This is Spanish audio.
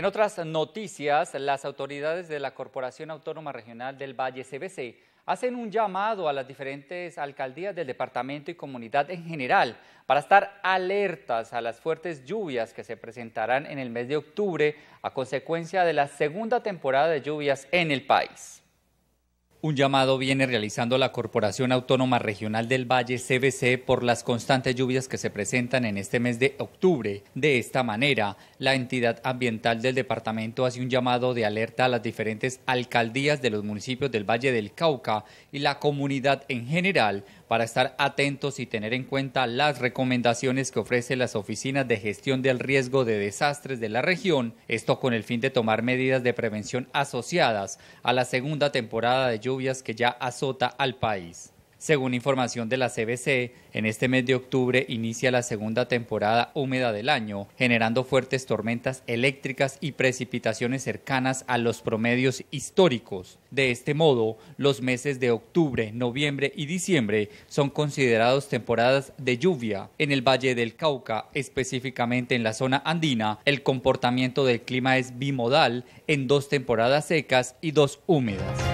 En otras noticias, las autoridades de la Corporación Autónoma Regional del Valle CBC hacen un llamado a las diferentes alcaldías del departamento y comunidad en general para estar alertas a las fuertes lluvias que se presentarán en el mes de octubre a consecuencia de la segunda temporada de lluvias en el país. Un llamado viene realizando la Corporación Autónoma Regional del Valle CBC por las constantes lluvias que se presentan en este mes de octubre. De esta manera, la entidad ambiental del departamento hace un llamado de alerta a las diferentes alcaldías de los municipios del Valle del Cauca y la comunidad en general para estar atentos y tener en cuenta las recomendaciones que ofrecen las oficinas de gestión del riesgo de desastres de la región, esto con el fin de tomar medidas de prevención asociadas a la segunda temporada de lluvias lluvias que ya azota al país. Según información de la CBC, en este mes de octubre inicia la segunda temporada húmeda del año, generando fuertes tormentas eléctricas y precipitaciones cercanas a los promedios históricos. De este modo, los meses de octubre, noviembre y diciembre son considerados temporadas de lluvia. En el Valle del Cauca, específicamente en la zona andina, el comportamiento del clima es bimodal en dos temporadas secas y dos húmedas.